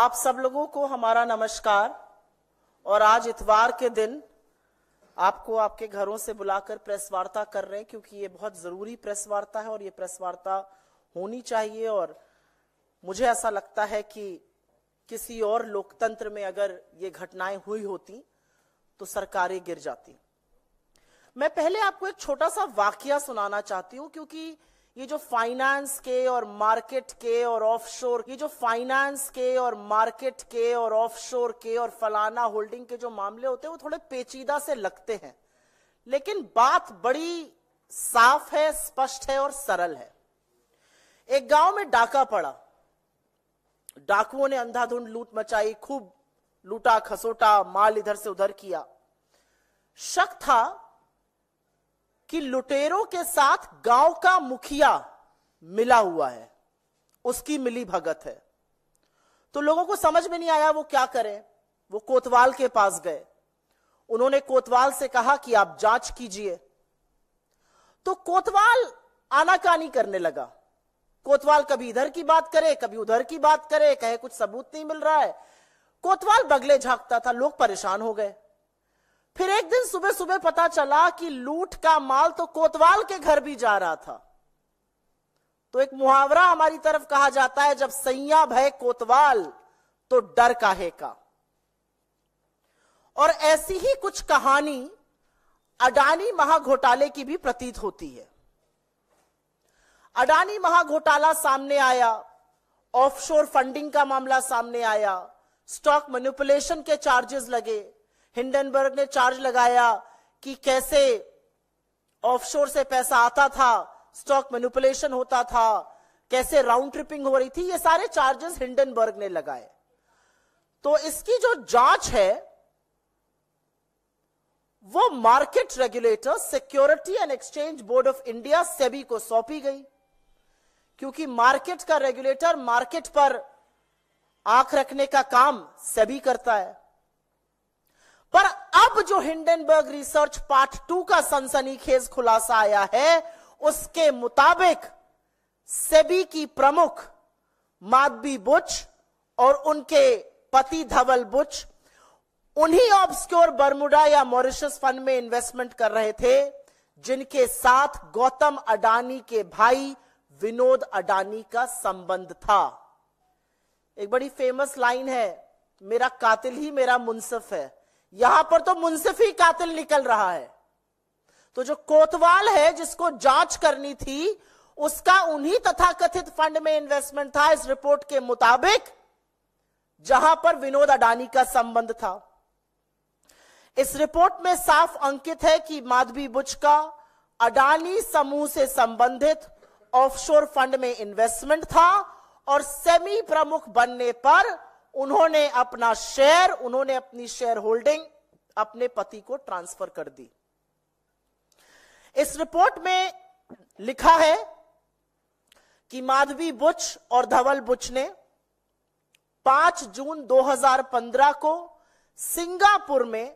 आप सब लोगों को हमारा नमस्कार और आज इतवार के दिन आपको आपके घरों से बुलाकर प्रेस वार्ता कर रहे हैं क्योंकि ये बहुत जरूरी प्रेस वार्ता है और ये प्रेस वार्ता होनी चाहिए और मुझे ऐसा लगता है कि किसी और लोकतंत्र में अगर ये घटनाएं हुई होती तो सरकारें गिर जाती मैं पहले आपको एक छोटा सा वाक्य सुनाना चाहती हूं क्योंकि ये जो फाइनेंस के और मार्केट के और ऑफशोर ये जो फाइनेंस के और मार्केट के और ऑफशोर के और फलाना होल्डिंग के जो मामले होते हैं वो थोड़े पेचीदा से लगते हैं लेकिन बात बड़ी साफ है स्पष्ट है और सरल है एक गांव में डाका पड़ा डाकुओं ने अंधाधुंध लूट मचाई खूब लूटा खसोटा माल इधर से उधर किया शक था कि लुटेरों के साथ गांव का मुखिया मिला हुआ है उसकी मिली भगत है तो लोगों को समझ में नहीं आया वो क्या करें वो कोतवाल के पास गए उन्होंने कोतवाल से कहा कि आप जांच कीजिए तो कोतवाल आनाकानी करने लगा कोतवाल कभी इधर की बात करे कभी उधर की बात करे कहे कुछ सबूत नहीं मिल रहा है कोतवाल बगले झांकता था लोग परेशान हो गए फिर एक दिन सुबह सुबह पता चला कि लूट का माल तो कोतवाल के घर भी जा रहा था तो एक मुहावरा हमारी तरफ कहा जाता है जब सैया भय कोतवाल तो डर काहे का और ऐसी ही कुछ कहानी अडानी महाघोटाले की भी प्रतीत होती है अडानी महाघोटाला सामने आया ऑफशोर फंडिंग का मामला सामने आया स्टॉक मैनिपुलेशन के चार्जेस लगे हिंडनबर्ग ने चार्ज लगाया कि कैसे ऑफशोर से पैसा आता था स्टॉक मेनुपुलेशन होता था कैसे राउंड ट्रिपिंग हो रही थी ये सारे चार्जेस हिंडनबर्ग ने लगाए तो इसकी जो जांच है वो market regulator security and exchange board of India SEBI को सौंपी गई क्योंकि मार्केट का रेगुलेटर मार्केट पर आंख रखने का काम सेबी करता है पर अब जो हिंडनबर्ग रिसर्च पार्ट टू का सनसनीखेज खुलासा आया है उसके मुताबिक सेबी की प्रमुख माधवी बुच और उनके पति धवल बुच उन्हीं ऑब्सक्योर बर्मुडा या मॉरिशस फंड में इन्वेस्टमेंट कर रहे थे जिनके साथ गौतम अडानी के भाई विनोद अडानी का संबंध था एक बड़ी फेमस लाइन है मेरा कातिल ही मेरा मुनसिफ है यहां पर तो मुंसिफी कातिल निकल रहा है तो जो कोतवाल है जिसको जांच करनी थी उसका उन्हीं तथाकथित फंड में इन्वेस्टमेंट था इस रिपोर्ट के मुताबिक जहां पर विनोद अडानी का संबंध था इस रिपोर्ट में साफ अंकित है कि माधवी बुच का अडानी समूह से संबंधित ऑफशोर फंड में इन्वेस्टमेंट था और सेमी प्रमुख बनने पर उन्होंने अपना शेयर उन्होंने अपनी शेयर होल्डिंग अपने पति को ट्रांसफर कर दी इस रिपोर्ट में लिखा है कि माधवी बुच और धवल बुच ने 5 जून 2015 को सिंगापुर में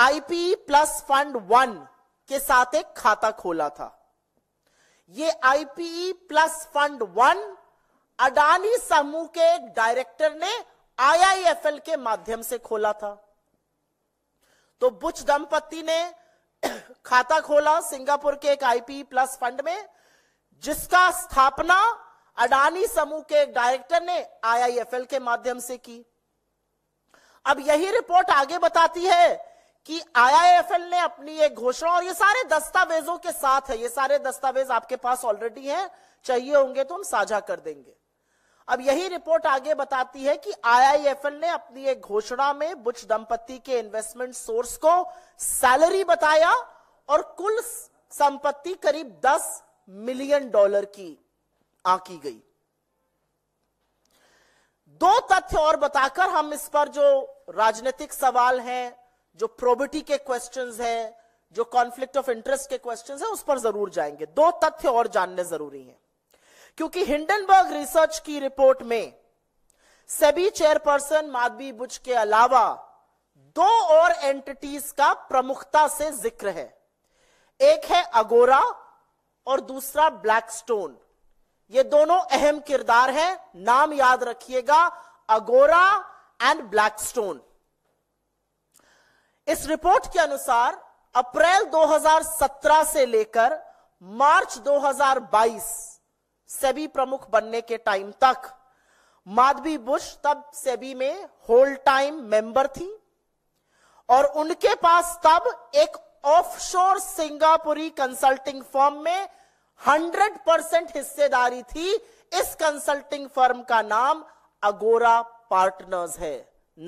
आईपीई प्लस फंड वन के साथ एक खाता खोला था ये IPE plus fund one Adani समूह के एक डायरेक्टर ने आईआईएफएल के माध्यम से खोला था तो बुच दंपति ने खाता खोला सिंगापुर के एक आईपी प्लस फंड में जिसका स्थापना अडानी समूह के डायरेक्टर ने आईआईएफएल के माध्यम से की अब यही रिपोर्ट आगे बताती है कि आईआईएफएल ने अपनी एक घोषणा और ये सारे दस्तावेजों के साथ है ये सारे दस्तावेज आपके पास ऑलरेडी हैं चाहिए होंगे तो हम साझा कर देंगे अब यही रिपोर्ट आगे बताती है कि आईआईएफएल ने अपनी एक घोषणा में बुच दंपति के इन्वेस्टमेंट सोर्स को सैलरी बताया और कुल संपत्ति करीब 10 मिलियन डॉलर की आकी गई दो तथ्य और बताकर हम इस पर जो राजनीतिक सवाल हैं जो प्रोबिटी के क्वेश्चंस हैं जो कॉन्फ्लिक्ट ऑफ इंटरेस्ट के क्वेश्चंस हैं उस पर जरूर जाएंगे दो तथ्य और जानने जरूरी हैं क्योंकि हिंडनबर्ग रिसर्च की रिपोर्ट में सभी चेयरपर्सन माधवी बुज के अलावा दो और एंटिटीज का प्रमुखता से जिक्र है एक है अगोरा और दूसरा ब्लैकस्टोन ये दोनों अहम किरदार हैं नाम याद रखिएगा अगोरा एंड ब्लैकस्टोन इस रिपोर्ट के अनुसार अप्रैल 2017 से लेकर मार्च 2022 सेबी प्रमुख बनने के टाइम तक माधवी बुश तब सेबी में होल टाइम मेंबर थी और उनके पास तब एक ऑफशोर सिंगापुरी कंसल्टिंग फर्म में 100 परसेंट हिस्सेदारी थी इस कंसल्टिंग फर्म का नाम अगोरा पार्टनर्स है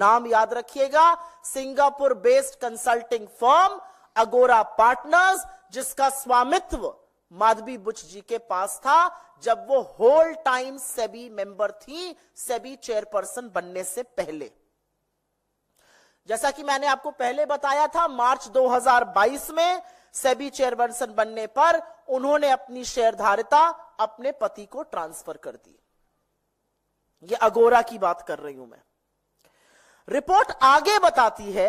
नाम याद रखिएगा Singapore based consulting firm Agora partners जिसका स्वामित्व माधवी बुच जी के पास था जब वो होल टाइम सेबी मेंबर थी सेबी चेयरपर्सन बनने से पहले जैसा कि मैंने आपको पहले बताया था मार्च 2022 में सेबी चेयरपर्सन बनने पर उन्होंने अपनी शेयरधारिता अपने पति को ट्रांसफर कर दी ये अगोरा की बात कर रही हूं मैं रिपोर्ट आगे बताती है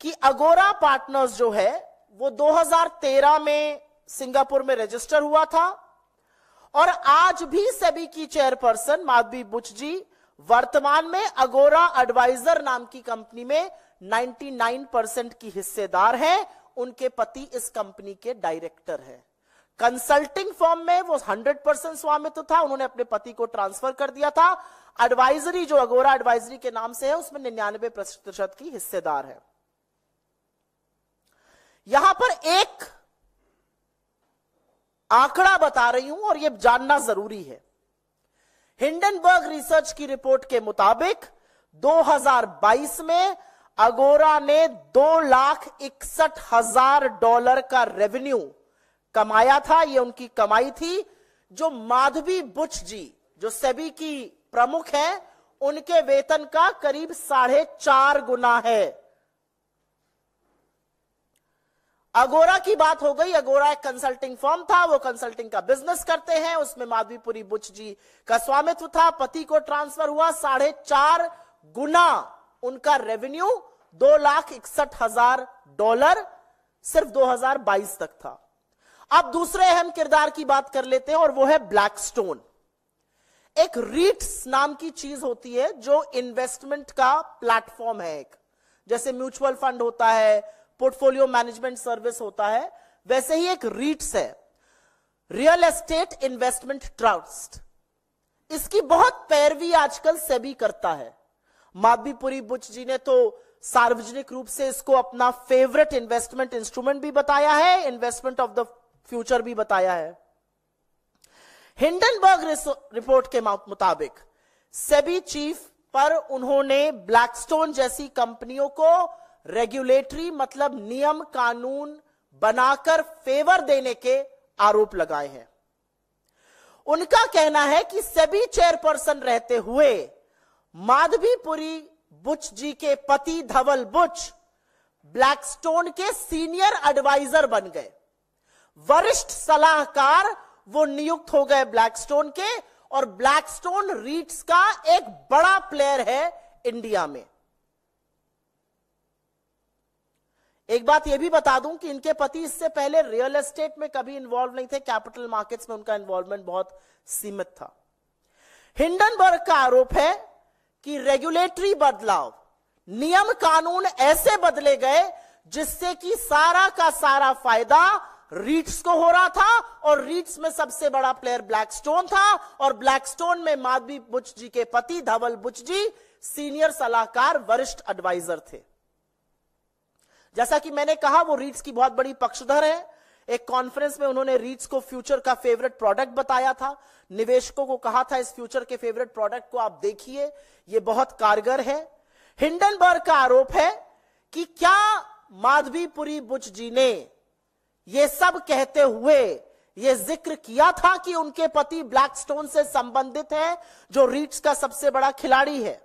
कि अगोरा पार्टनर्स जो है वो 2013 में सिंगापुर में रजिस्टर हुआ था और आज भी सभी की चेयरपर्सन माधवी बुच जी वर्तमान में अगोरा एडवाइजर नाम की कंपनी में 99 परसेंट की हिस्सेदार हैं उनके पति इस कंपनी के डायरेक्टर हैं कंसल्टिंग फॉर्म में वो 100 परसेंट स्वामित्व था उन्होंने अपने पति को ट्रांसफर कर दिया था एडवाइजरी जो अगोरा एडवाइजरी के नाम से है उसमें निन्यानवे प्रतिशत की हिस्सेदार है यहां पर एक आंकड़ा बता रही हूं और यह जानना जरूरी है हिंडनबर्ग रिसर्च की रिपोर्ट के मुताबिक 2022 में अगोरा ने दो लाख इकसठ हजार डॉलर का रेवेन्यू कमाया था यह उनकी कमाई थी जो माधवी बुच जी जो सेबी की प्रमुख है उनके वेतन का करीब साढ़े चार गुना है अगोरा की बात हो गई अगोरा एक कंसल्टिंग फॉर्म था वो कंसल्टिंग का बिजनेस करते हैं उसमें माधवीपुरी बुच जी का स्वामित्व था पति को ट्रांसफर हुआ साढ़े चार गुना उनका रेवेन्यू दो लाख इकसठ हजार डॉलर सिर्फ 2022 तक था अब दूसरे अहम किरदार की बात कर लेते हैं और वो है ब्लैक स्टोन एक रीट्स नाम की चीज होती है जो इन्वेस्टमेंट का प्लेटफॉर्म है एक जैसे म्यूचुअल फंड होता है पोर्टफोलियो मैनेजमेंट सर्विस होता है वैसे ही एक रीट्स है रियल एस्टेट इन्वेस्टमेंट ट्रस्ट इसकी बहुत पैरवी आजकल सेबी करता है माधवीपुरी बुच जी ने तो सार्वजनिक रूप से इसको अपना फेवरेट इन्वेस्टमेंट इंस्ट्रूमेंट भी बताया है इन्वेस्टमेंट ऑफ द फ्यूचर भी बताया है हिंडनबर्ग रिपोर्ट के मुताबिक सेबी चीफ पर उन्होंने ब्लैकस्टोन जैसी कंपनियों को रेगुलेटरी मतलब नियम कानून बनाकर फेवर देने के आरोप लगाए हैं उनका कहना है कि सभी चेयरपर्सन रहते हुए माधवीपुरी बुच जी के पति धवल बुच ब्लैकस्टोन के सीनियर एडवाइजर बन गए वरिष्ठ सलाहकार वो नियुक्त हो गए ब्लैकस्टोन के और ब्लैकस्टोन रीट्स का एक बड़ा प्लेयर है इंडिया में एक बात यह भी बता दूं कि इनके पति इससे पहले रियल एस्टेट में कभी इन्वॉल्व नहीं थे कैपिटल मार्केट्स में उनका इन्वॉल्वमेंट बहुत सीमित था हिंडनबर्ग का आरोप है कि रेगुलेटरी बदलाव नियम कानून ऐसे बदले गए जिससे कि सारा का सारा फायदा रीट्स को हो रहा था और रीट्स में सबसे बड़ा प्लेयर ब्लैकस्टोन था और ब्लैकस्टोन में माधवी बुच जी के पति धवल बुच जी सीनियर सलाहकार वरिष्ठ एडवाइजर थे जैसा कि मैंने कहा वो रीट्स की बहुत बड़ी पक्षधर है एक कॉन्फ्रेंस में उन्होंने रीट्स को फ्यूचर का फेवरेट प्रोडक्ट बताया था निवेशकों को कहा था इस फ्यूचर के फेवरेट प्रोडक्ट को आप देखिए ये बहुत कारगर है हिंडनबर्ग का आरोप है कि क्या माधवीपुरी बुच जी ने यह सब कहते हुए ये जिक्र किया था कि उनके पति ब्लैकस्टोन से संबंधित है जो रीट्स का सबसे बड़ा खिलाड़ी है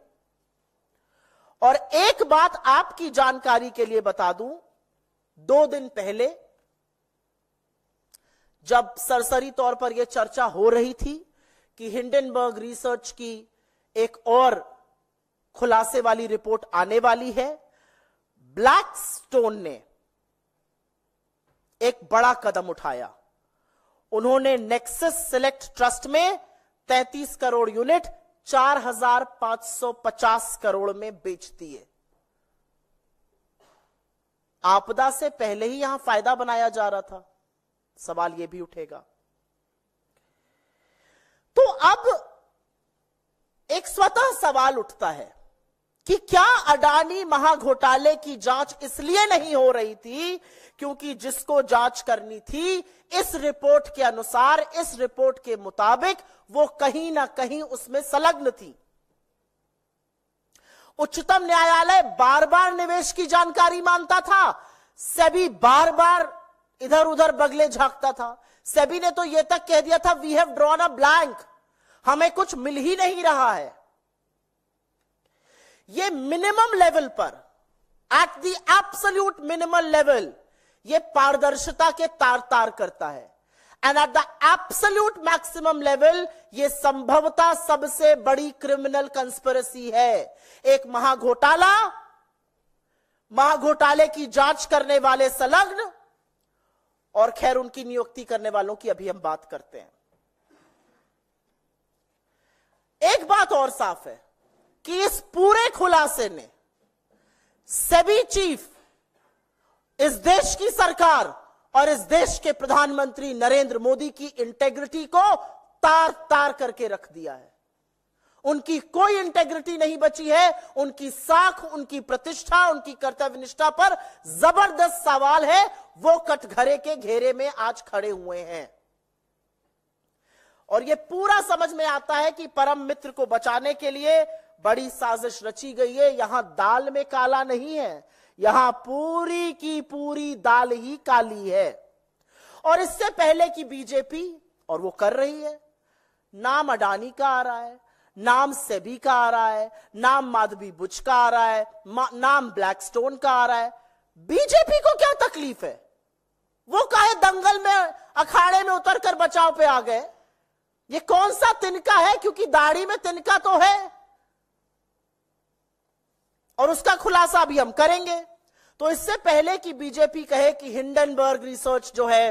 और एक बात आपकी जानकारी के लिए बता दूं दो दिन पहले जब सरसरी तौर पर यह चर्चा हो रही थी कि हिंडनबर्ग रिसर्च की एक और खुलासे वाली रिपोर्ट आने वाली है ब्लैक स्टोन ने एक बड़ा कदम उठाया उन्होंने नेक्सस सिलेक्ट ट्रस्ट में 33 करोड़ यूनिट 4550 करोड़ में बेचती है आपदा से पहले ही यहां फायदा बनाया जा रहा था सवाल यह भी उठेगा तो अब एक स्वतः सवाल उठता है कि क्या अडानी महाघोटाले की जांच इसलिए नहीं हो रही थी क्योंकि जिसको जांच करनी थी इस रिपोर्ट के अनुसार इस रिपोर्ट के मुताबिक वो कहीं ना कहीं उसमें संलग्न थी उच्चतम न्यायालय बार बार निवेश की जानकारी मानता था सभी बार बार इधर उधर बगले झांकता था सभी ने तो यह तक कह दिया था we have drawn a blank हमें कुछ मिल ही नहीं रहा है ये मिनिमम लेवल पर at the absolute minimum level ये पारदर्शिता के तार तार करता है and at the absolute maximum level ये संभवतः सबसे बड़ी क्रिमिनल कंस्पिरसी है एक महाघोटाला महाघोटाले की जांच करने वाले संलग्न और खैर उनकी नियुक्ति करने वालों की अभी हम बात करते हैं एक बात और साफ है कि इस पूरे खुलासे ने सभी चीफ इस देश की सरकार और इस देश के प्रधानमंत्री नरेंद्र मोदी की इंटेग्रिटी को तार तार करके रख दिया है उनकी कोई इंटेग्रिटी नहीं बची है उनकी साख उनकी प्रतिष्ठा उनकी कर्तव्य निष्ठा पर जबरदस्त सवाल है वो कटघरे के घेरे में आज खड़े हुए हैं और यह पूरा समझ में आता है कि परम मित्र को बचाने के लिए बड़ी साजिश रची गई है यहां दाल में काला नहीं है यहां पूरी की पूरी दाल ही काली है और इससे पहले की बीजेपी और वो कर रही है नाम अडानी का आ रहा है नाम सेबी का आ रहा है नाम माधवी बुच का आ रहा है नाम ब्लैकस्टोन का आ रहा है बीजेपी को क्या तकलीफ है वो काहे दंगल में अखाड़े में उतर कर बचाव पे आ गए ये कौन सा तिनका है क्योंकि दाढ़ी में तिनका तो है और उसका खुलासा भी हम करेंगे तो इससे पहले कि बीजेपी कहे कि हिंडनबर्ग रिसर्च जो है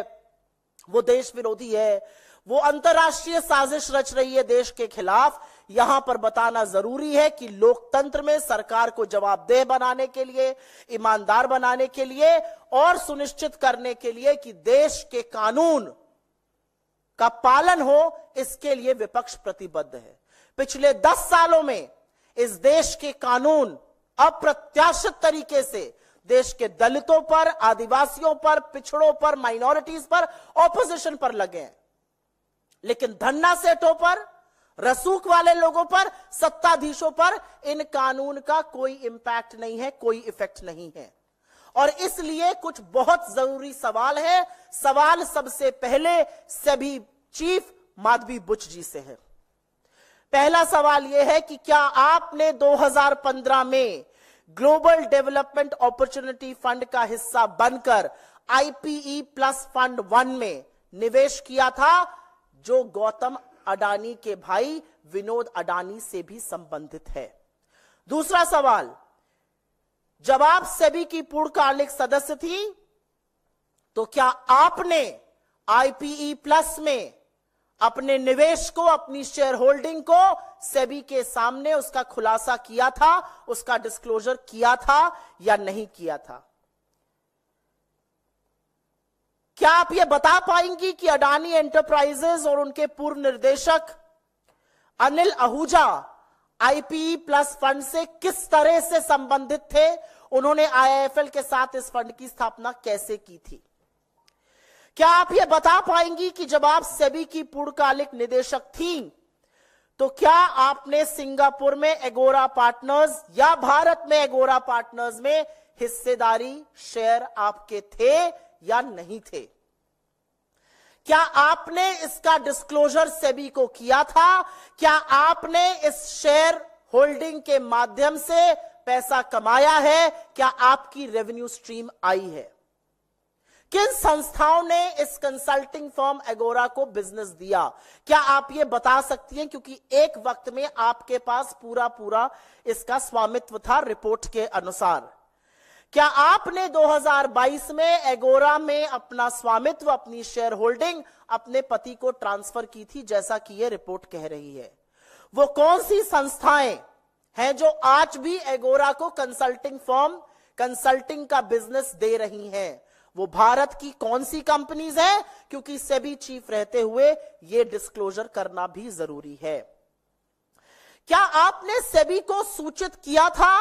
वो देश विरोधी है वो अंतर्राष्ट्रीय साजिश रच रही है देश के खिलाफ यहां पर बताना जरूरी है कि लोकतंत्र में सरकार को जवाबदेह बनाने के लिए ईमानदार बनाने के लिए और सुनिश्चित करने के लिए कि देश के कानून का पालन हो इसके लिए विपक्ष प्रतिबद्ध है पिछले दस सालों में इस देश के कानून अप्रत्याशित तरीके से देश के दलितों पर आदिवासियों पर पिछड़ों पर माइनॉरिटीज पर ऑपोजिशन पर लगे हैं लेकिन धन्ना सेठों पर रसूख वाले लोगों पर सत्ताधीशों पर इन कानून का कोई इंपैक्ट नहीं है कोई इफेक्ट नहीं है और इसलिए कुछ बहुत जरूरी सवाल है सवाल सबसे पहले सभी चीफ माधवी बुच जी से है पहला सवाल यह है कि क्या आपने 2015 में ग्लोबल डेवलपमेंट अपॉर्चुनिटी फंड का हिस्सा बनकर आईपीई प्लस फंड वन में निवेश किया था जो गौतम अडानी के भाई विनोद अडानी से भी संबंधित है दूसरा सवाल जब आप सेबी की पूर्णकालिक सदस्य थी तो क्या आपने आईपीई प्लस e में अपने निवेश को अपनी शेयर होल्डिंग को सेबी के सामने उसका खुलासा किया था उसका डिस्क्लोजर किया था या नहीं किया था क्या आप यह बता पाएंगी कि अडानी एंटरप्राइजेस और उनके पूर्व निर्देशक Anil Ahuja IPE plus fund से किस तरह से संबंधित थे उन्होंने आईआईएफएल के साथ इस फंड की स्थापना कैसे की थी क्या आप यह बता पाएंगी कि जब आप सेबी की पूर्णकालिक निदेशक थी तो क्या आपने सिंगापुर में एगोरा पार्टनर्स या भारत में एगोरा पार्टनर्स में हिस्सेदारी शेयर आपके थे या नहीं थे क्या आपने इसका डिस्क्लोजर सेबी को किया था क्या आपने इस शेयर होल्डिंग के माध्यम से पैसा कमाया है क्या आपकी रेवेन्यू स्ट्रीम आई है किन संस्थाओं ने इस कंसल्टिंग फॉर्म एगोरा को बिजनेस दिया क्या आप ये बता सकती हैं क्योंकि एक वक्त में आपके पास पूरा पूरा इसका स्वामित्व था रिपोर्ट के अनुसार क्या आपने 2022 में एगोरा में अपना स्वामित्व अपनी शेयर होल्डिंग अपने पति को ट्रांसफर की थी जैसा कि यह रिपोर्ट कह रही है वो कौन सी संस्थाएं हैं जो आज भी एगोरा को कंसल्टिंग फॉर्म कंसल्टिंग का बिजनेस दे रही हैं वो भारत की कौन सी कंपनीज है क्योंकि सेबी चीफ रहते हुए ये डिस्क्लोजर करना भी जरूरी है क्या आपने सेबी को सूचित किया था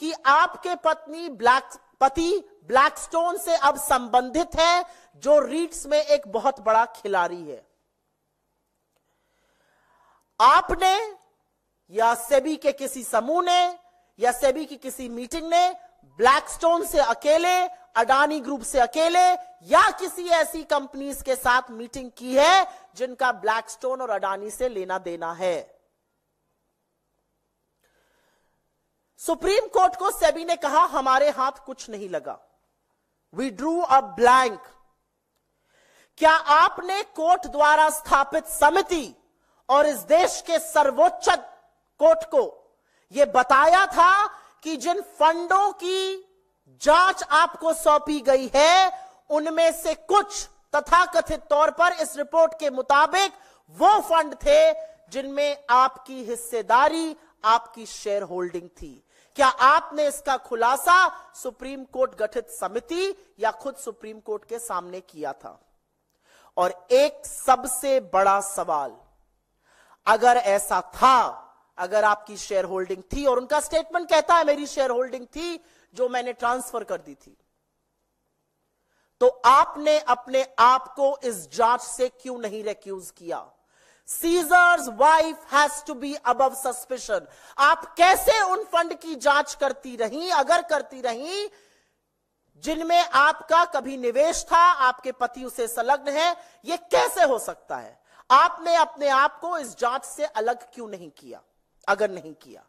कि आपके पत्नी ब्लैक पति ब्लैकस्टोन से अब संबंधित है जो रीट्स में एक बहुत बड़ा खिलाड़ी है आपने या सेबी के किसी समूह ने या सेबी की किसी मीटिंग ने ब्लैकस्टोन से अकेले अडानी ग्रुप से अकेले या किसी ऐसी कंपनीज के साथ मीटिंग की है जिनका ब्लैकस्टोन और अडानी से लेना देना है सुप्रीम कोर्ट को सेबी ने कहा हमारे हाथ कुछ नहीं लगा वी ड्रू अ ब्लैंक क्या आपने कोर्ट द्वारा स्थापित समिति और इस देश के सर्वोच्च कोर्ट को यह बताया था कि जिन फंडों की जांच आपको सौंपी गई है उनमें से कुछ तथा कथित तौर पर इस रिपोर्ट के मुताबिक वो फंड थे जिनमें आपकी हिस्सेदारी आपकी शेयर होल्डिंग थी क्या आपने इसका खुलासा सुप्रीम कोर्ट गठित समिति या खुद सुप्रीम कोर्ट के सामने किया था और एक सबसे बड़ा सवाल अगर ऐसा था अगर आपकी शेयर होल्डिंग थी और उनका स्टेटमेंट कहता है मेरी शेयर होल्डिंग थी जो मैंने ट्रांसफर कर दी थी तो आपने अपने आप को इस जांच से क्यों नहीं रेक्यूज किया Caesar's wife has to be above suspicion आप कैसे उन फंड की जांच करती रही अगर करती रही जिनमें आपका कभी निवेश था आपके पति उसे संलग्न है यह कैसे हो सकता है आपने अपने आप को इस जांच से अलग क्यों नहीं किया अगर नहीं किया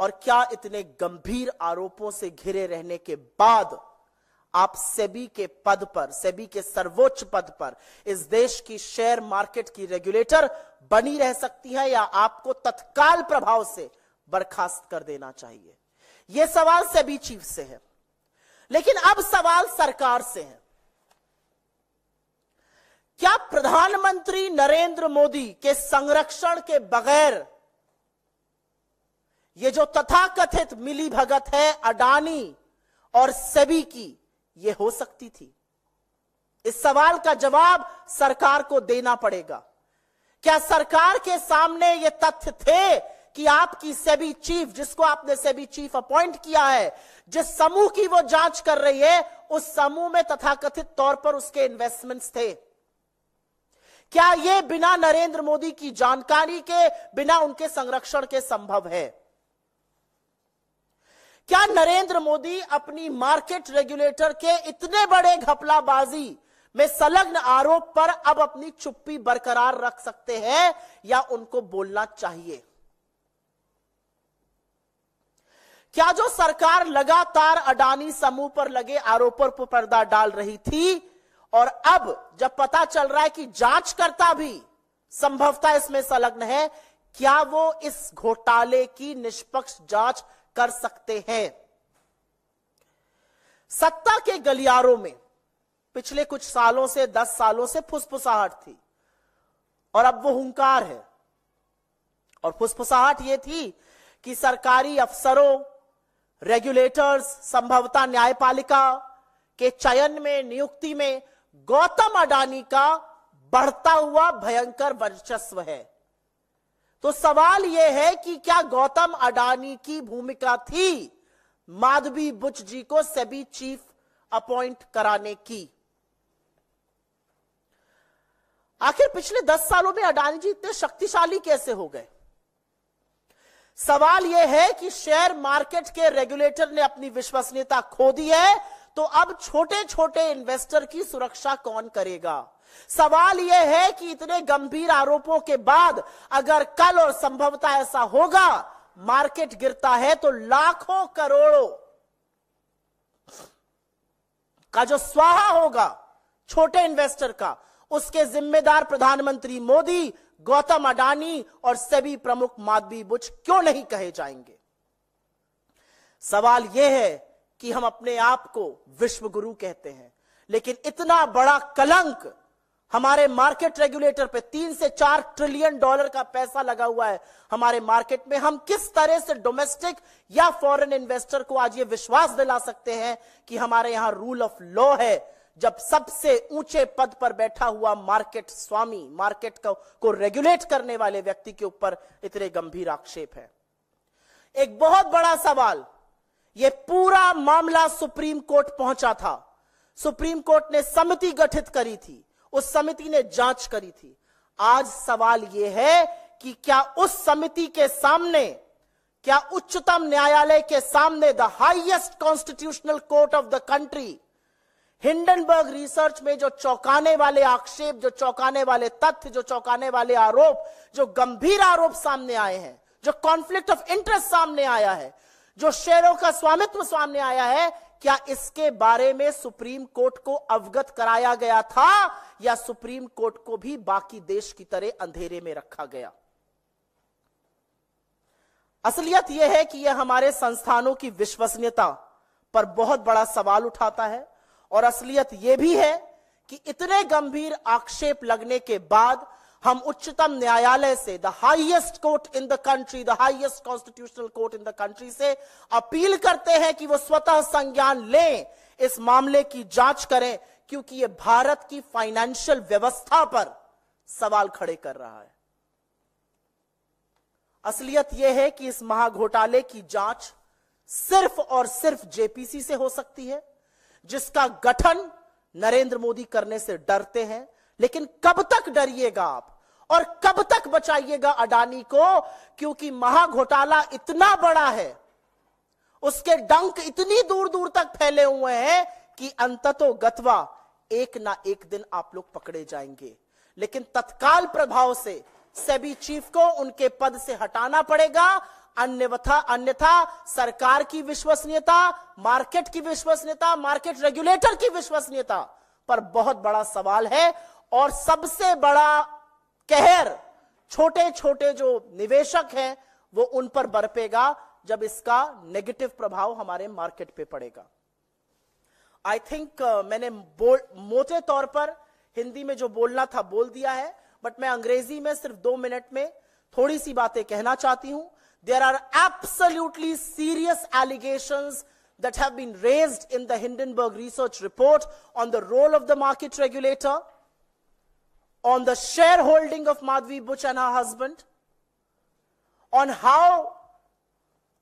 और क्या इतने गंभीर आरोपों से घिरे रहने के बाद आप सेबी के पद पर सेबी के सर्वोच्च पद पर इस देश की शेयर मार्केट की रेगुलेटर बनी रह सकती है या आपको तत्काल प्रभाव से बर्खास्त कर देना चाहिए यह सवाल सेबी चीफ से है लेकिन अब सवाल सरकार से है क्या प्रधानमंत्री नरेंद्र मोदी के संरक्षण के बगैर ये जो तथाकथित मिली भगत है अडानी और सेबी की ये हो सकती थी इस सवाल का जवाब सरकार को देना पड़ेगा क्या सरकार के सामने ये तथ्य थे कि आपकी सेबी चीफ जिसको आपने सेबी चीफ अपॉइंट किया है जिस समूह की वो जांच कर रही है उस समूह में तथाकथित तौर पर उसके इन्वेस्टमेंट्स थे क्या यह बिना नरेंद्र मोदी की जानकारी के बिना उनके संरक्षण के संभव है क्या नरेंद्र मोदी अपनी मार्केट रेगुलेटर के इतने बड़े घपलाबाजी में संलग्न आरोप पर अब अपनी चुप्पी बरकरार रख सकते हैं या उनको बोलना चाहिए क्या जो सरकार लगातार अडानी समूह पर लगे आरोपों पर पर्दा डाल रही थी और अब जब पता चल रहा है कि जांच करता भी संभवतः इसमें संलग्न है क्या वो इस घोटाले की निष्पक्ष जांच कर सकते हैं सत्ता के गलियारों में पिछले कुछ सालों से दस सालों से फुसफुसाहट थी और अब वो हुंकार है और फुसफुसाहट ये थी कि सरकारी अफसरों रेगुलेटर्स संभवता न्यायपालिका के चयन में नियुक्ति में गौतम अडानी का बढ़ता हुआ भयंकर वर्चस्व है तो सवाल यह है कि क्या गौतम अडानी की भूमिका थी माधवी बुच जी को सेबी चीफ अपॉइंट कराने की आखिर पिछले दस सालों में अडानी जी इतने शक्तिशाली कैसे हो गए सवाल यह है कि शेयर मार्केट के रेगुलेटर ने अपनी विश्वसनीयता खो दी है तो अब छोटे छोटे इन्वेस्टर की सुरक्षा कौन करेगा सवाल यह है कि इतने गंभीर आरोपों के बाद अगर कल और संभवतः ऐसा होगा मार्केट गिरता है तो लाखों करोड़ों का जो स्वाहा होगा छोटे इन्वेस्टर का उसके जिम्मेदार प्रधानमंत्री मोदी गौतम अडानी और सभी प्रमुख माधवी बुच क्यों नहीं कहे जाएंगे सवाल यह है कि हम अपने आप को विश्व गुरु कहते हैं लेकिन इतना बड़ा कलंक हमारे मार्केट रेगुलेटर पे तीन से चार ट्रिलियन डॉलर का पैसा लगा हुआ है हमारे मार्केट में हम किस तरह से डोमेस्टिक या फॉरेन इन्वेस्टर को आज ये विश्वास दिला सकते हैं कि हमारे यहां रूल ऑफ लॉ है जब सबसे ऊंचे पद पर बैठा हुआ मार्केट स्वामी मार्केट को, को रेगुलेट करने वाले व्यक्ति के ऊपर इतने गंभीर आक्षेप है एक बहुत बड़ा सवाल यह पूरा मामला सुप्रीम कोर्ट पहुंचा था सुप्रीम कोर्ट ने समिति गठित करी थी उस समिति ने जांच करी थी आज सवाल यह है कि क्या उस समिति के सामने क्या उच्चतम न्यायालय के सामने the highest constitutional court of the country Hindenburg Research में जो चौंकाने वाले आक्षेप जो चौंकाने वाले तथ्य जो चौंकाने वाले आरोप जो गंभीर आरोप सामने आए हैं जो कॉन्फ्लिक्ट ऑफ इंटरेस्ट सामने आया है जो शेरों का स्वामित्व सामने आया है क्या इसके बारे में सुप्रीम कोर्ट को अवगत कराया गया था या सुप्रीम कोर्ट को भी बाकी देश की तरह अंधेरे में रखा गया असलियत यह है कि यह हमारे संस्थानों की विश्वसनीयता पर बहुत बड़ा सवाल उठाता है और असलियत यह भी है कि इतने गंभीर आक्षेप लगने के बाद हम उच्चतम न्यायालय से the highest court in the country the highest constitutional court in the country से अपील करते हैं कि वो स्वतः संज्ञान लें इस मामले की जांच करें क्योंकि ये भारत की फाइनेंशियल व्यवस्था पर सवाल खड़े कर रहा है असलियत यह है कि इस महाघोटाले की जांच सिर्फ और सिर्फ जेपीसी से हो सकती है जिसका गठन नरेंद्र मोदी करने से डरते हैं लेकिन कब तक डरिएगा आप और कब तक बचाइएगा अडानी को क्योंकि महाघोटाला इतना बड़ा है उसके डंक इतनी दूर दूर तक फैले हुए हैं कि अंततो गतवा एक ना एक दिन आप लोग पकड़े जाएंगे लेकिन तत्काल प्रभाव से सेबी चीफ को उनके पद से हटाना पड़ेगा अन्यथा अन्यथा सरकार की विश्वसनीयता मार्केट की विश्वसनीयता मार्केट रेगुलेटर की विश्वसनीयता पर बहुत बड़ा सवाल है और सबसे बड़ा कहर छोटे छोटे जो निवेशक हैं वो उन पर बरपेगा जब इसका नेगेटिव प्रभाव हमारे मार्केट पे पड़ेगा आई थिंक uh, मैंने बोल मोटे तौर पर हिंदी में जो बोलना था बोल दिया है बट मैं अंग्रेजी में सिर्फ दो मिनट में थोड़ी सी बातें कहना चाहती हूं there are absolutely serious allegation that have been raised in the Hindenburg Research report on the role of the market regulator on the shareholding of Madhvi Butch and her husband, on how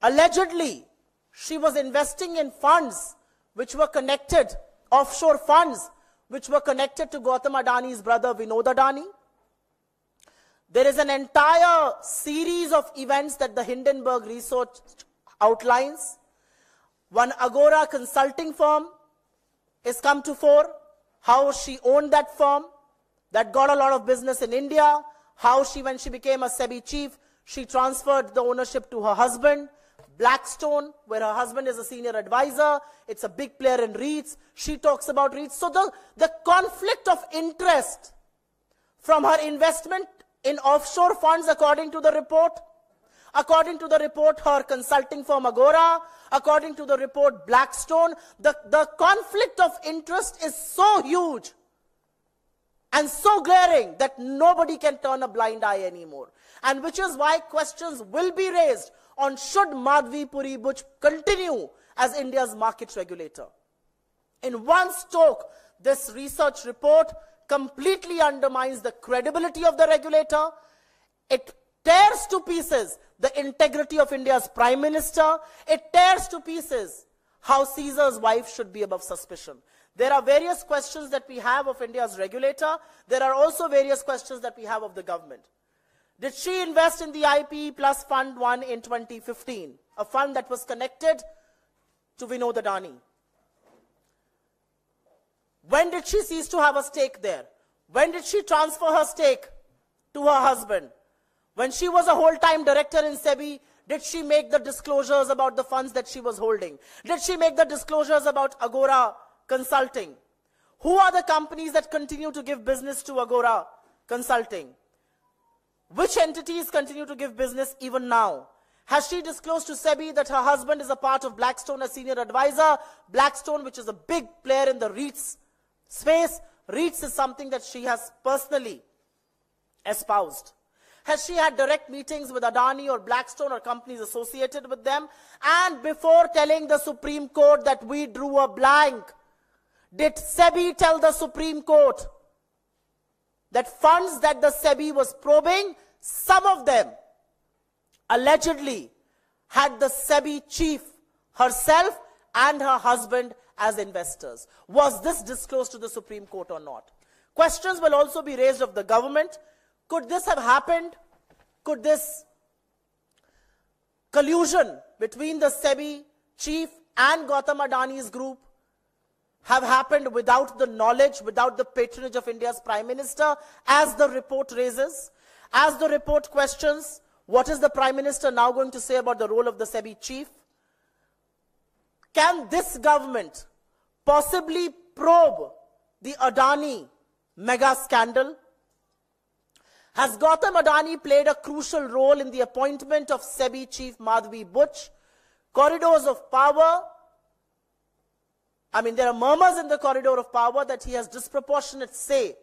allegedly she was investing in funds which were connected, offshore funds which were connected to Gautam Adani's brother Vinod Adani. There is an entire series of events that the Hindenburg Research outlines. One Agora consulting firm has come to fore, how she owned that firm, that got a lot of business in India. How she, when she became a SEBI chief, she transferred the ownership to her husband. Blackstone, where her husband is a senior advisor. It's a big player in REITs. She talks about REITs. So the, the conflict of interest from her investment in offshore funds, according to the report, according to the report, her consulting firm Agora, according to the report, Blackstone, the, the conflict of interest is so huge and so glaring that nobody can turn a blind eye anymore. And which is why questions will be raised on should Madhvi Puri continue as India's market regulator. In one stroke, this research report completely undermines the credibility of the regulator. It tears to pieces the integrity of India's prime minister. It tears to pieces how Caesar's wife should be above suspicion. There are various questions that we have of India's regulator. There are also various questions that we have of the government. Did she invest in the IPE Plus Fund 1 in 2015, a fund that was connected to Vinod Adani? When did she cease to have a stake there? When did she transfer her stake to her husband? When she was a whole-time director in SEBI, did she make the disclosures about the funds that she was holding? Did she make the disclosures about Agora Consulting. Who are the companies that continue to give business to Agora Consulting? Which entities continue to give business even now? Has she disclosed to SEBI that her husband is a part of Blackstone as senior advisor? Blackstone, which is a big player in the REITs space, REITs is something that she has personally espoused. Has she had direct meetings with Adani or Blackstone or companies associated with them? And before telling the Supreme Court that we drew a blank, did SEBI tell the Supreme Court that funds that the SEBI was probing, some of them allegedly had the SEBI chief herself and her husband as investors. Was this disclosed to the Supreme Court or not? Questions will also be raised of the government. Could this have happened? Could this collusion between the SEBI chief and Gautam Adani's group have happened without the knowledge, without the patronage of India's Prime Minister, as the report raises, as the report questions, what is the Prime Minister now going to say about the role of the SEBI chief? Can this government possibly probe the Adani mega scandal? Has Gautam Adani played a crucial role in the appointment of SEBI chief Madhvi Butch? Corridors of power I mean, there are murmurs in the corridor of power that he has disproportionate say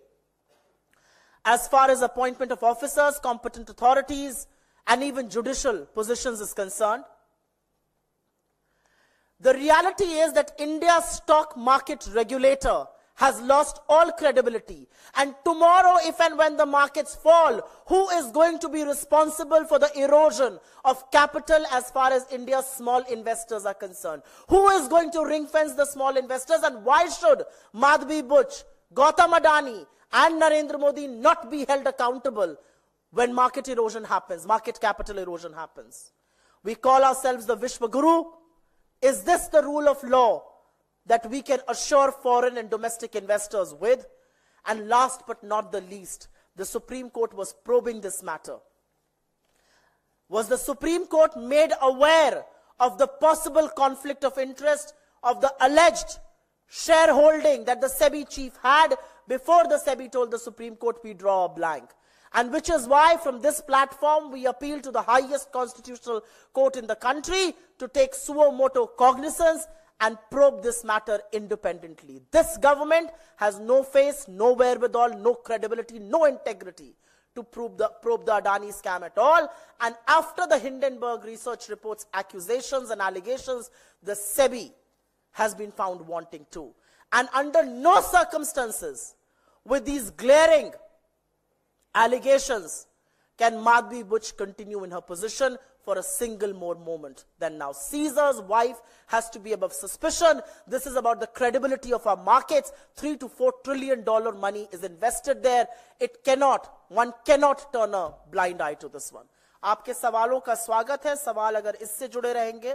as far as appointment of officers, competent authorities, and even judicial positions is concerned. The reality is that India's stock market regulator has lost all credibility. And tomorrow, if and when the markets fall, who is going to be responsible for the erosion of capital as far as India's small investors are concerned? Who is going to ring fence the small investors and why should Madhvi Butch, Gautam Adani and Narendra Modi not be held accountable when market erosion happens, market capital erosion happens? We call ourselves the Vishwaguru. Is this the rule of law? that we can assure foreign and domestic investors with. And last but not the least, the Supreme Court was probing this matter. Was the Supreme Court made aware of the possible conflict of interest of the alleged shareholding that the SEBI chief had before the SEBI told the Supreme Court we draw a blank? And which is why from this platform we appeal to the highest constitutional court in the country to take suo motu cognizance and probe this matter independently. This government has no face, no wherewithal, no credibility, no integrity to probe the, probe the Adani scam at all. And after the Hindenburg research reports accusations and allegations, the SEBI has been found wanting too. And under no circumstances with these glaring allegations Can Madhvi Butch continue in her position for a single more moment than now? Caesar's wife has to be above suspicion. This is about the credibility of our markets. Three to four trillion dollar money is invested there. It cannot, one cannot turn a blind eye to this one. आपके सवालों का स्वागत है सवाल अगर इससे जुड़े रहेंगे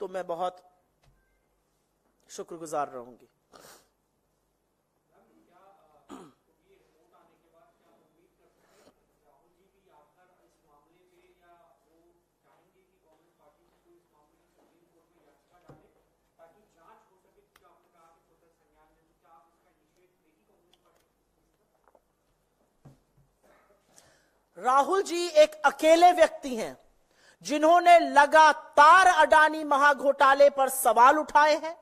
तो मैं बहुत शुक्रगुजार रहूंगी राहुल जी एक अकेले व्यक्ति हैं जिन्होंने लगातार अडानी महाघोटाले पर सवाल उठाए हैं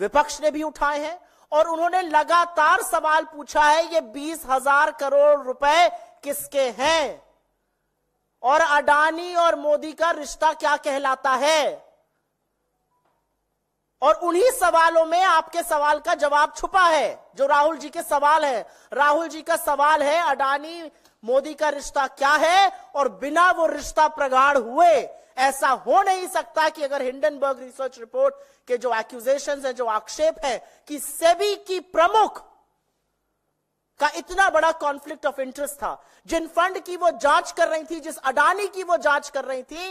विपक्ष ने भी उठाए हैं और उन्होंने लगातार सवाल पूछा है ये बीस हजार करोड़ रुपए किसके हैं और अडानी और मोदी का रिश्ता क्या कहलाता है और उन्हीं सवालों में आपके सवाल का जवाब छुपा है जो राहुल जी के सवाल है राहुल जी का सवाल है अडानी मोदी का रिश्ता क्या है और बिना वो रिश्ता प्रगाढ़ हुए ऐसा हो नहीं सकता कि अगर हिंडनबर्ग रिसर्च रिपोर्ट के जो एक्यूजेशन है जो आक्षेप है कि सेबी की प्रमुख का इतना बड़ा कॉन्फ्लिक्ट ऑफ इंटरेस्ट था जिन फंड की वो जांच कर रही थी जिस अडानी की वो जांच कर रही थी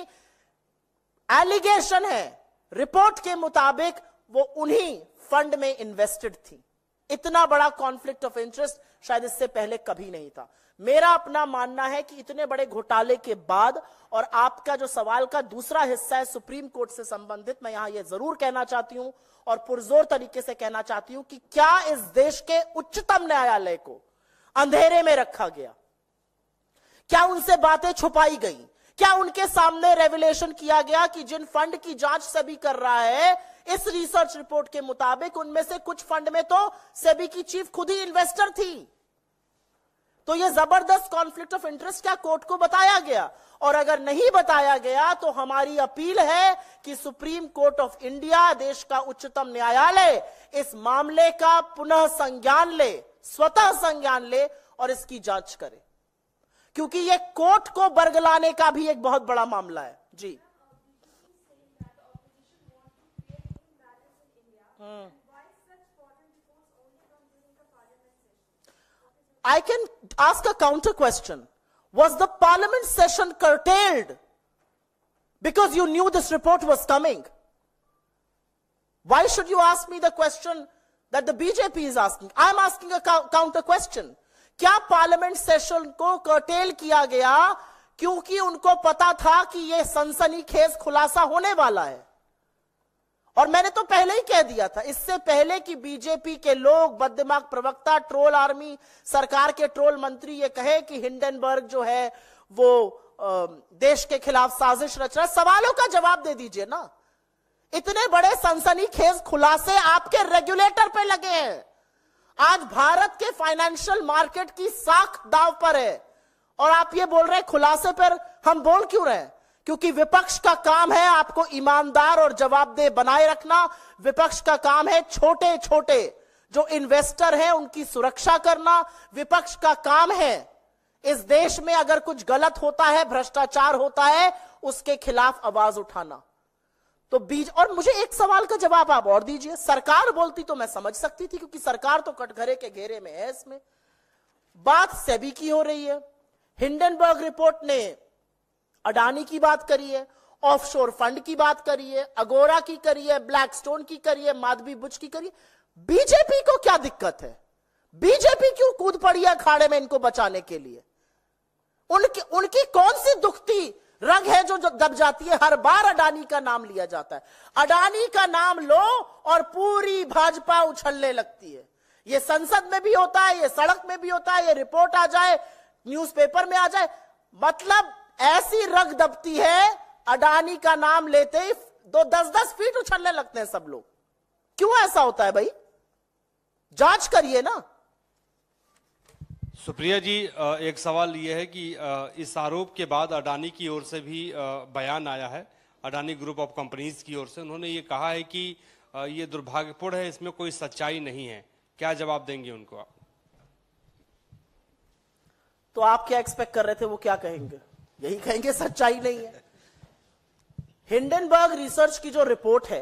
एलिगेशन है रिपोर्ट के मुताबिक वो उन्हीं फंड में इन्वेस्टेड थी इतना बड़ा कॉन्फ्लिक्ट ऑफ इंटरेस्ट शायद इससे पहले कभी नहीं था मेरा अपना मानना है कि इतने बड़े घोटाले के बाद और आपका जो सवाल का दूसरा हिस्सा है सुप्रीम कोर्ट से संबंधित मैं यहां यह जरूर कहना चाहती हूं और पुरजोर तरीके से कहना चाहती हूं कि क्या इस देश के उच्चतम न्यायालय को अंधेरे में रखा गया क्या उनसे बातें छुपाई गई क्या उनके सामने रेवलेशन किया गया कि जिन फंड की जांच सभी कर रहा है इस रिसर्च रिपोर्ट के मुताबिक उनमें से कुछ फंड में तो सेबी की चीफ खुद ही इन्वेस्टर थी तो ये जबरदस्त कॉन्फ्लिक्ट ऑफ इंटरेस्ट क्या कोर्ट को बताया गया और अगर नहीं बताया गया तो हमारी अपील है कि सुप्रीम कोर्ट ऑफ इंडिया देश का उच्चतम न्यायालय इस मामले का पुनः संज्ञान ले स्वतः संज्ञान ले और इसकी जांच करे क्योंकि यह कोर्ट को बरगलाने का भी एक बहुत बड़ा मामला है जी हम्म I can ask a counter question. Was the parliament session curtailed because you knew this report was coming? Why should you ask me the question that the BJP is asking? I'm asking a counter question. क्या parliament session को curtail किया गया क्योंकि उनको पता था कि यह सनसनीखेज खुलासा होने वाला है और मैंने तो पहले ही कह दिया था इससे पहले कि बीजेपी के लोग बदमाग प्रवक्ता ट्रोल आर्मी सरकार के ट्रोल मंत्री ये कहे कि हिंडनबर्ग जो है वो देश के खिलाफ साजिश रच रहा सवालों का जवाब दे दीजिए ना इतने बड़े सनसनीखेज खुलासे आपके रेगुलेटर पे लगे हैं आज भारत के फाइनेंशियल मार्केट की साख दाव पर है और आप ये बोल रहे खुलासे पर हम बोल क्यों रहे हैं क्योंकि विपक्ष का काम है आपको ईमानदार और जवाबदेह बनाए रखना विपक्ष का काम है छोटे छोटे जो इन्वेस्टर हैं उनकी सुरक्षा करना विपक्ष का काम है इस देश में अगर कुछ गलत होता है भ्रष्टाचार होता है उसके खिलाफ आवाज उठाना तो बीज और मुझे एक सवाल का जवाब आप और दीजिए सरकार बोलती तो मैं समझ सकती थी क्योंकि सरकार तो कटघरे के घेरे में है इसमें बात सेबी की हो रही है हिंडनबर्ग रिपोर्ट ने अडानी की बात करिए ऑफशोर फंड की बात करिए अगोरा की करिए ब्लैकस्टोन की करिए माधवी बुच की करिए बीजेपी को क्या दिक्कत है बीजेपी क्यों कूद पड़ी है अखाड़े में इनको बचाने के लिए उनकी उनकी कौन सी दुखती रंग है जो दब जाती है हर बार अडानी का नाम लिया जाता है अडानी का नाम लो और पूरी भाजपा उछलने लगती है ये संसद में भी होता है ये सड़क में भी होता है ये रिपोर्ट आ जाए न्यूज़पेपर में आ जाए मतलब ऐसी रग दबती है अडानी का नाम लेते ही दो दस दस फीट उछलने लगते हैं सब लोग क्यों ऐसा होता है भाई जांच करिए ना सुप्रिया जी एक सवाल यह है कि इस आरोप के बाद अडानी की ओर से भी बयान आया है अडानी ग्रुप ऑफ कंपनीज की ओर से उन्होंने ये कहा है कि ये दुर्भाग्यपूर्ण है इसमें कोई सच्चाई नहीं है क्या जवाब देंगे उनको आप तो आप क्या एक्सपेक्ट कर रहे थे वो क्या कहेंगे यही कहेंगे सच्चाई नहीं है हिंडनबर्ग रिसर्च की जो रिपोर्ट है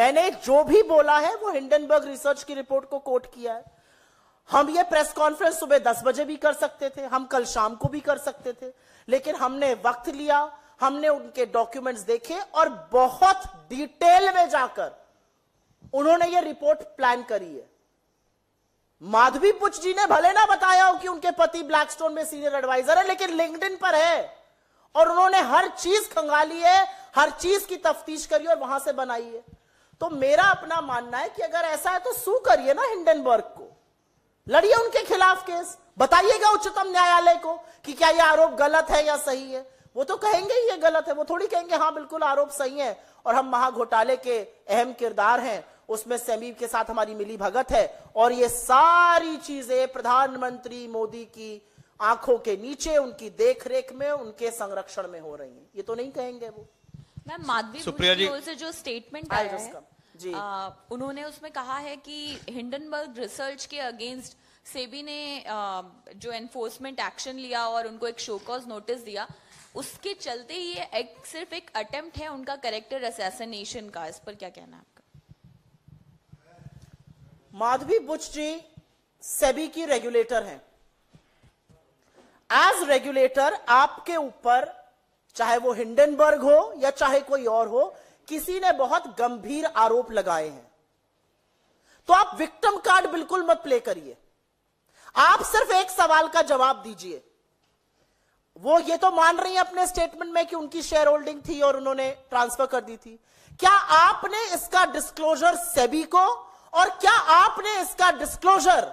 मैंने जो भी बोला है वो हिंडनबर्ग रिसर्च की रिपोर्ट को कोट किया है हम ये प्रेस कॉन्फ्रेंस सुबह दस बजे भी कर सकते थे हम कल शाम को भी कर सकते थे लेकिन हमने वक्त लिया हमने उनके डॉक्यूमेंट्स देखे और बहुत डिटेल में जाकर उन्होंने ये रिपोर्ट प्लान करी है माधवी पुच जी ने भले ना बताया हो कि उनके पति ब्लैकस्टोन में सीनियर एडवाइजर है लेकिन लिंक्डइन पर है और उन्होंने हर चीज खंगाली है हर चीज की तफ्तीश करी और वहां से बनाई है तो मेरा अपना मानना है कि अगर ऐसा है तो सू करिए ना हिंडनबर्ग को लड़िए उनके खिलाफ केस बताइएगा उच्चतम न्यायालय को कि क्या यह आरोप गलत है या सही है वो तो कहेंगे ही ये गलत है वो थोड़ी कहेंगे हाँ बिल्कुल आरोप सही है और हम महाघोटाले के अहम किरदार हैं उसमें समीप के साथ हमारी मिली भगत है और ये सारी चीजें प्रधानमंत्री मोदी की आंखों के नीचे उनकी देखरेख में उनके संरक्षण में हो रही है ये तो नहीं कहेंगे वो मैम माधवी सुप्रिया जी से जो स्टेटमेंट आया है जी आ, उन्होंने उसमें कहा है कि हिंडनबर्ग रिसर्च के अगेंस्ट सेबी ने आ, जो एनफोर्समेंट एक्शन लिया और उनको एक शोकॉज नोटिस दिया उसके चलते ही ये एक सिर्फ एक अटेम्प्ट है उनका करेक्टर असैसिनेशन का इस पर क्या कहना है आपका माधवी बुच जी सेबी की रेगुलेटर हैं एज रेगुलेटर आपके ऊपर चाहे वो हिंडनबर्ग हो या चाहे कोई और हो किसी ने बहुत गंभीर आरोप लगाए हैं तो आप विक्टम कार्ड बिल्कुल मत प्ले करिए आप सिर्फ एक सवाल का जवाब दीजिए वो ये तो मान रही है अपने स्टेटमेंट में कि उनकी शेयर होल्डिंग थी और उन्होंने ट्रांसफर कर दी थी क्या आपने इसका डिस्क्लोजर सेबी को और क्या आपने इसका डिस्क्लोजर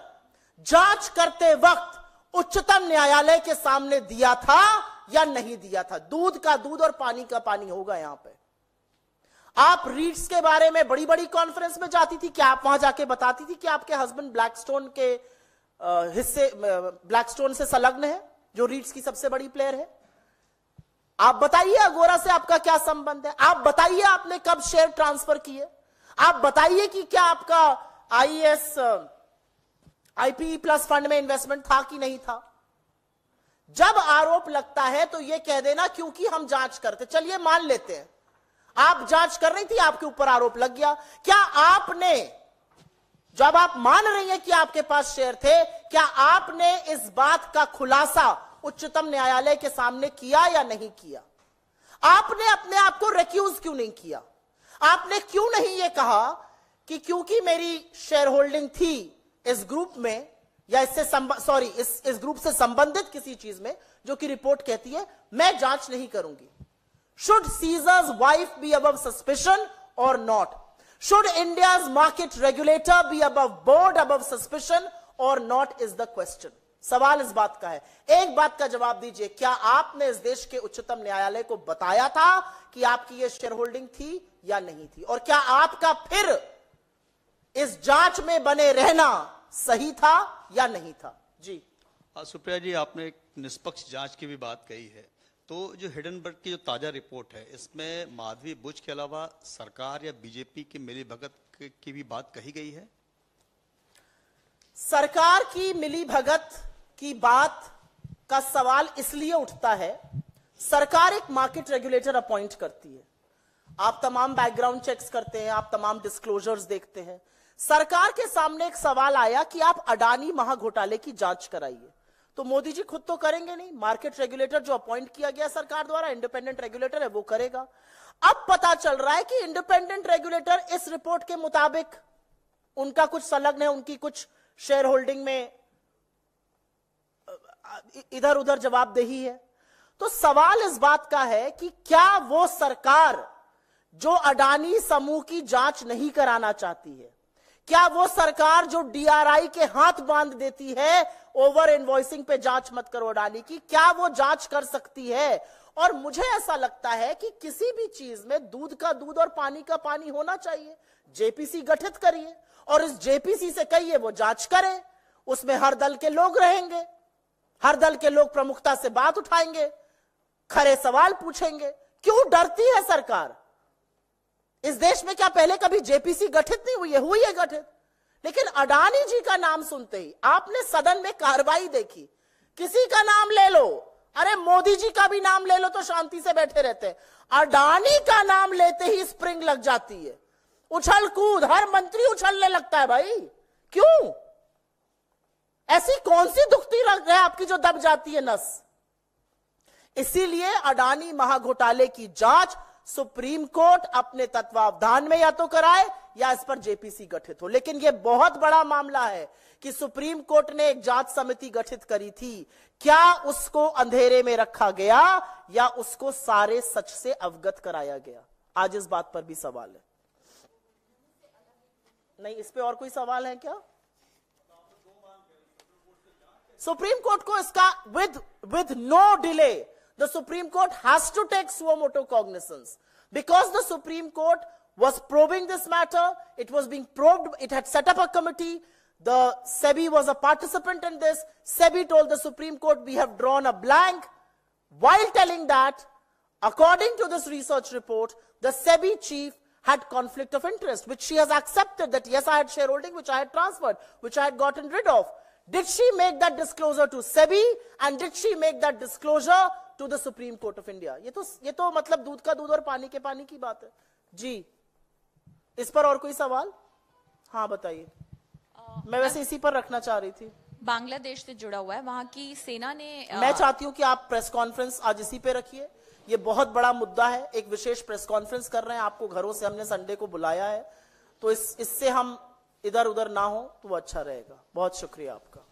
जांच करते वक्त उच्चतम न्यायालय के सामने दिया था या नहीं दिया था दूध का दूध और पानी का पानी होगा यहां पे आप रीड्स के बारे में बड़ी बड़ी कॉन्फ्रेंस में जाती थी क्या आप वहां जाके बताती थी कि आपके हस्बैंड ब्लैकस्टोन के हिस्से ब्लैकस्टोन से संलग्न है जो रीड्स की सबसे बड़ी प्लेयर है आप बताइए अगोरा से आपका क्या संबंध है आप बताइए आपने कब शेयर ट्रांसफर किए आप बताइए कि क्या आपका आईएएस आईपीई प्लस फंड में इन्वेस्टमेंट था कि नहीं था जब आरोप लगता है तो यह कह देना क्योंकि हम जांच करते चलिए मान लेते हैं आप जांच कर रही थी आपके ऊपर आरोप लग गया क्या आपने जब आप मान रही हैं कि आपके पास शेयर थे क्या आपने इस बात का खुलासा उच्चतम न्यायालय के सामने किया या नहीं किया आपने अपने आप को रेक्यूज क्यों नहीं किया आपने क्यों नहीं यह कहा कि क्योंकि मेरी शेयर होल्डिंग थी इस ग्रुप में या इससे सॉरी इस इस ग्रुप से संबंधित किसी चीज में जो कि रिपोर्ट कहती है मैं जांच नहीं करूंगी should Caesar's wife be above suspicion or not should India market regulator be above board above suspicion or not is the question सवाल इस बात का है एक बात का जवाब दीजिए क्या आपने इस देश के उच्चतम न्यायालय को बताया था कि आपकी यह शेयर होल्डिंग थी या नहीं थी और क्या आपका फिर इस जांच में बने रहना सही था या नहीं था जी हाँ, सुप्रिया जी आपने एक निष्पक्ष जांच की भी बात कही है तो जो हिडनबर्ग की जो ताजा रिपोर्ट है इसमें माधवी बुज के अलावा सरकार या बीजेपी की मिली भगत की भी बात कही गई है सरकार की मिली भगत की बात का सवाल इसलिए उठता है सरकार एक मार्केट रेगुलेटर अपॉइंट करती है आप तमाम बैकग्राउंड चेक्स करते हैं आप तमाम डिस्क्लोजर्स देखते हैं सरकार के सामने एक सवाल आया कि आप अडानी महाघोटाले की जांच कराइए तो मोदी जी खुद तो करेंगे नहीं मार्केट रेगुलेटर जो अपॉइंट किया गया सरकार द्वारा इंडिपेंडेंट रेगुलेटर है वो करेगा अब पता चल रहा है कि इंडिपेंडेंट रेगुलेटर इस रिपोर्ट के मुताबिक उनका कुछ संलग्न है उनकी कुछ शेयर होल्डिंग में इधर उधर जवाबदेही है तो सवाल इस बात का है कि क्या वो सरकार जो अडानी समूह की जांच नहीं कराना चाहती है क्या वो सरकार जो डीआरआई के हाथ बांध देती है ओवर इन्वॉइसिंग पे जांच मत करो अडानी की क्या वो जांच कर सकती है और मुझे ऐसा लगता है कि किसी भी चीज में दूध का दूध और पानी का पानी होना चाहिए जेपीसी गठित करिए और इस जेपीसी से कहिए वो जांच करे उसमें हर दल के लोग रहेंगे हर दल के लोग प्रमुखता से बात उठाएंगे खरे सवाल पूछेंगे क्यों डरती है सरकार इस देश में क्या पहले कभी जेपीसी गठित नहीं हुई है हुई है गठित लेकिन अडानी जी का नाम सुनते ही आपने सदन में कार्रवाई देखी किसी का नाम ले लो अरे मोदी जी का भी नाम ले लो तो शांति से बैठे रहते अडानी का नाम लेते ही स्प्रिंग लग जाती है उछल कूद हर मंत्री उछलने लगता है भाई क्यों ऐसी कौन सी दुखती लग है आपकी जो दब जाती है नस इसीलिए अडानी महाघोटाले की जांच सुप्रीम कोर्ट अपने तत्वावधान में या तो कराए या इस पर जेपीसी गठित हो लेकिन यह बहुत बड़ा मामला है कि सुप्रीम कोर्ट ने एक जांच समिति गठित करी थी क्या उसको अंधेरे में रखा गया या उसको सारे सच से अवगत कराया गया आज इस बात पर भी सवाल है नहीं इस पे और कोई सवाल है क्या सुप्रीम कोर्ट को इसका with with no delay the Supreme Court has to take suomoto cognizance. Because the Supreme Court was probing this matter, it was being probed, it had set up a committee, the SEBI was a participant in this, SEBI told the Supreme Court, we have drawn a blank, while telling that, according to this research report, the SEBI chief had conflict of interest, which she has accepted that yes, I had shareholding, which I had transferred, which I had gotten rid of. Did she make that disclosure to SEBI and did she make that disclosure to the Supreme Court of India ये तो ये तो मतलब दूध का दूध और पानी के पानी की बात है जी इस पर और कोई सवाल हाँ बताइए मैं वैसे इसी पर रखना चाह रही थी बांग्लादेश से जुड़ा हुआ है वहां की सेना ने आ... मैं चाहती हूँ कि आप प्रेस कॉन्फ्रेंस आज इसी पे रखिए ये बहुत बड़ा मुद्दा है एक विशेष प्रेस कॉन्फ्रेंस कर रहे हैं आपको घरों से हमने संडे को बुलाया है तो इससे इस हम इधर उधर ना हो तो अच्छा रहेगा बहुत शुक्रिया आपका